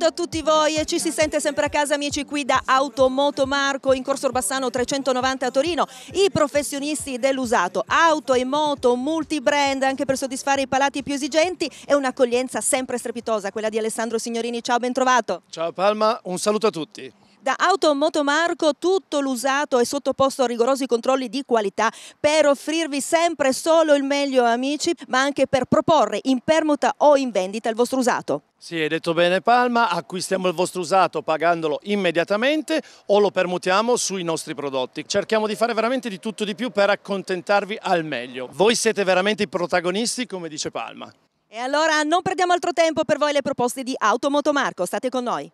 saluto a tutti voi e ci si sente sempre a casa amici qui da Automoto Marco in Corso Orbassano 390 a Torino, i professionisti dell'usato, auto e moto, multibrand anche per soddisfare i palati più esigenti e un'accoglienza sempre strepitosa quella di Alessandro Signorini, ciao ben trovato. Ciao Palma, un saluto a tutti. Da Auto Motomarco tutto l'usato è sottoposto a rigorosi controlli di qualità per offrirvi sempre solo il meglio amici, ma anche per proporre in permuta o in vendita il vostro usato. Sì, hai detto bene Palma, acquistiamo il vostro usato pagandolo immediatamente o lo permutiamo sui nostri prodotti. Cerchiamo di fare veramente di tutto di più per accontentarvi al meglio. Voi siete veramente i protagonisti, come dice Palma. E allora non perdiamo altro tempo per voi le proposte di Automotomarco, state con noi.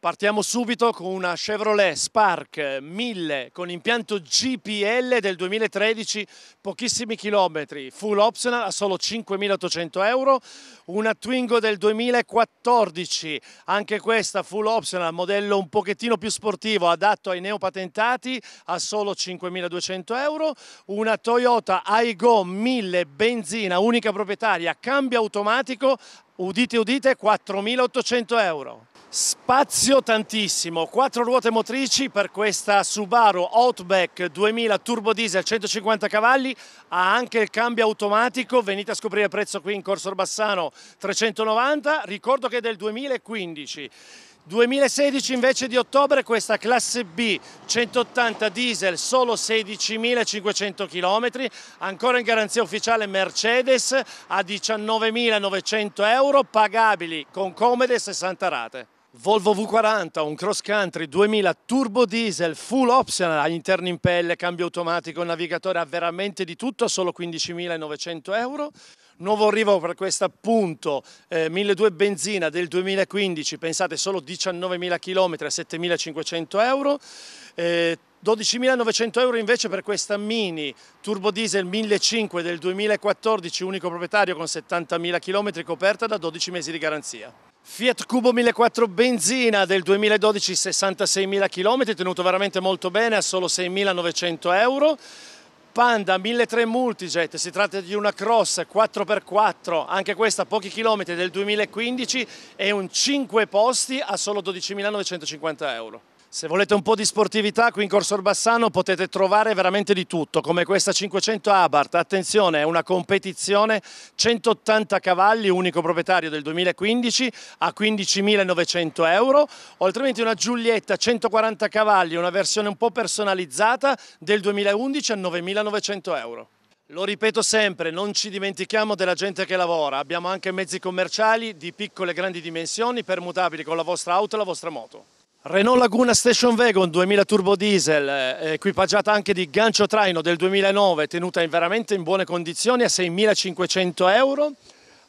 Partiamo subito con una Chevrolet Spark 1000 con impianto GPL del 2013, pochissimi chilometri, full optional a solo 5.800 euro, una Twingo del 2014, anche questa full optional, modello un pochettino più sportivo, adatto ai neopatentati a solo 5.200 euro, una Toyota iGo 1000 benzina, unica proprietaria, cambio automatico, udite udite, 4.800 euro. Spazio tantissimo, quattro ruote motrici per questa Subaru Outback 2000 turbo diesel 150 cavalli, ha anche il cambio automatico, venite a scoprire il prezzo qui in Corso Orbassano 390, ricordo che è del 2015. 2016 invece di ottobre questa classe B 180 diesel solo 16.500 km, ancora in garanzia ufficiale Mercedes a 19.900 euro, pagabili con comode 60 rate. Volvo V40, un cross country 2000 turbo diesel, full optional, all'interno in pelle, cambio automatico, navigatore, ha veramente di tutto, solo 15.900 euro. Nuovo arrivo per questo appunto, eh, 1.200 benzina del 2015, pensate solo 19.000 km, a 7.500 euro. Eh, 12.900 euro invece per questa Mini Turbo Diesel 1500 del 2014, unico proprietario con 70.000 km coperta da 12 mesi di garanzia. Fiat Cubo 1.4 benzina del 2012, 66.000 km, tenuto veramente molto bene a solo 6.900 euro. Panda 1.3 Multijet, si tratta di una cross 4x4, anche questa a pochi chilometri del 2015 e un 5 posti a solo 12.950 euro. Se volete un po' di sportività qui in Corso Orbassano potete trovare veramente di tutto, come questa 500 Abarth. Attenzione, è una competizione 180 cavalli, unico proprietario del 2015 a 15.900 euro, o altrimenti una Giulietta 140 cavalli, una versione un po' personalizzata del 2011 a 9.900 euro. Lo ripeto sempre, non ci dimentichiamo della gente che lavora, abbiamo anche mezzi commerciali di piccole e grandi dimensioni permutabili con la vostra auto e la vostra moto. Renault Laguna Station Wagon 2000 turbo diesel, eh, equipaggiata anche di gancio traino del 2009, tenuta in veramente in buone condizioni a 6.500 euro.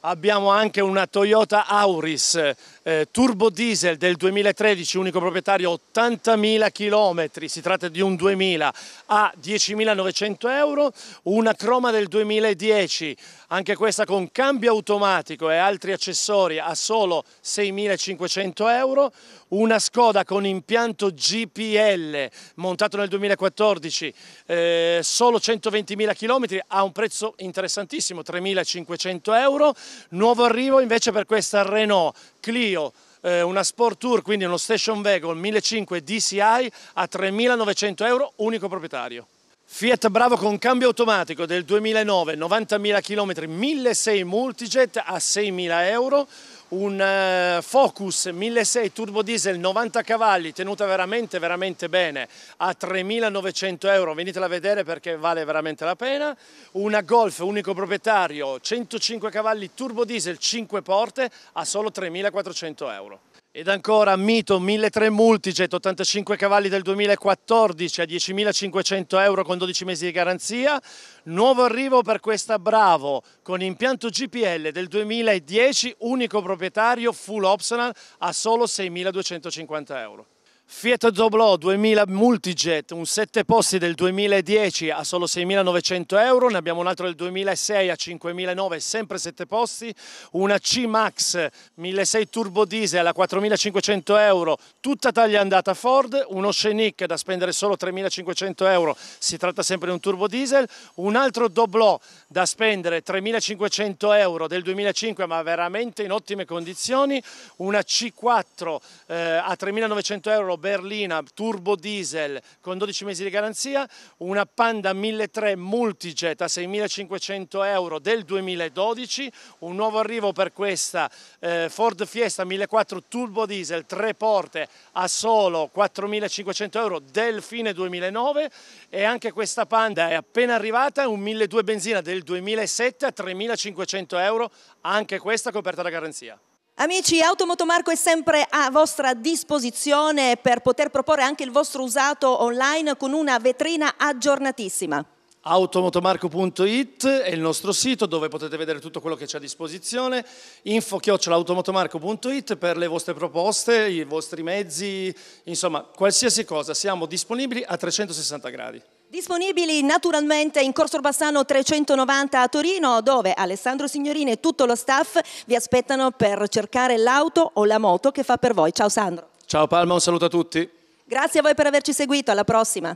Abbiamo anche una Toyota Auris eh, turbo diesel del 2013, unico proprietario 80.000 km, si tratta di un 2000 a 10.900 euro, una Croma del 2010, anche questa con cambio automatico e altri accessori a solo 6.500 euro, una Skoda con impianto GPL montato nel 2014, eh, solo 120.000 km, ha un prezzo interessantissimo, 3.500 euro. Nuovo arrivo invece per questa Renault Clio eh, una Sport Tour, quindi uno Station Wagon 1500 DCI a 3.900 euro, unico proprietario. Fiat Bravo con cambio automatico del 2009, 90.000 km, 1.600 multijet a 6.000 euro, un eh, Focus 1.600 turbo diesel 90 cavalli tenuta veramente veramente bene a 3.900 euro venitela a vedere perché vale veramente la pena una Golf unico proprietario 105 cavalli turbo diesel 5 porte a solo 3.400 euro ed ancora Mito, 1.300 Multijet, 85 cavalli del 2014 a 10.500 euro con 12 mesi di garanzia. Nuovo arrivo per questa Bravo con impianto GPL del 2010, unico proprietario, full optional a solo 6.250 euro. Fiat Doblò 2000 Multijet, un 7 posti del 2010 a solo 6.900 euro, ne abbiamo un altro del 2006 a 5.900, sempre 7 posti, una C-Max 1.600 Turbo Diesel a 4.500 euro, tutta taglia andata Ford, uno Scenic da spendere solo 3.500 euro, si tratta sempre di un Turbo Diesel, un altro Doblò da spendere 3.500 euro del 2005 ma veramente in ottime condizioni, una C4 eh, a 3.900 euro berlina turbo diesel con 12 mesi di garanzia, una Panda 1300 Multijet a 6.500 euro del 2012, un nuovo arrivo per questa eh, Ford Fiesta 1400 turbo diesel, tre porte a solo 4.500 euro del fine 2009 e anche questa Panda è appena arrivata, un 1200 benzina del 2007 a 3.500 euro, anche questa coperta da garanzia. Amici, Automotomarco è sempre a vostra disposizione per poter proporre anche il vostro usato online con una vetrina aggiornatissima. Automotomarco.it è il nostro sito dove potete vedere tutto quello che c'è a disposizione, info-automotomarco.it per le vostre proposte, i vostri mezzi, insomma qualsiasi cosa, siamo disponibili a 360 gradi. Disponibili naturalmente in Corso Bassano 390 a Torino, dove Alessandro Signorini e tutto lo staff vi aspettano per cercare l'auto o la moto che fa per voi. Ciao Sandro. Ciao Palma, un saluto a tutti. Grazie a voi per averci seguito, alla prossima.